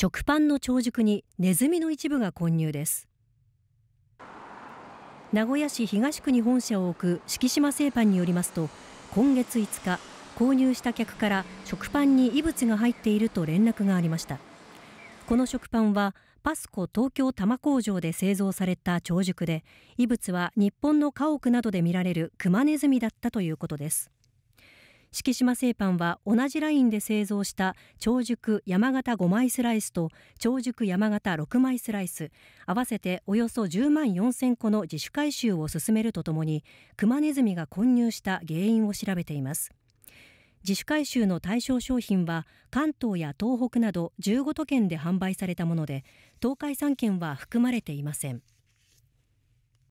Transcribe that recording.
食パンの長熟にネズミの一部が混入です名古屋市東区に本社を置く敷島製パンによりますと今月5日購入した客から食パンに異物が入っていると連絡がありましたこの食パンはパスコ東京多摩工場で製造された長熟で異物は日本の家屋などで見られるクマネズミだったということです月島製パンは同じラインで製造した長熟山形5枚スライスと長熟山形6枚スライス合わせておよそ10万4000個の自主回収を進めるとともにクマネズミが混入した原因を調べています自主回収の対象商品は関東や東北など15都県で販売されたもので東海3県は含まれていません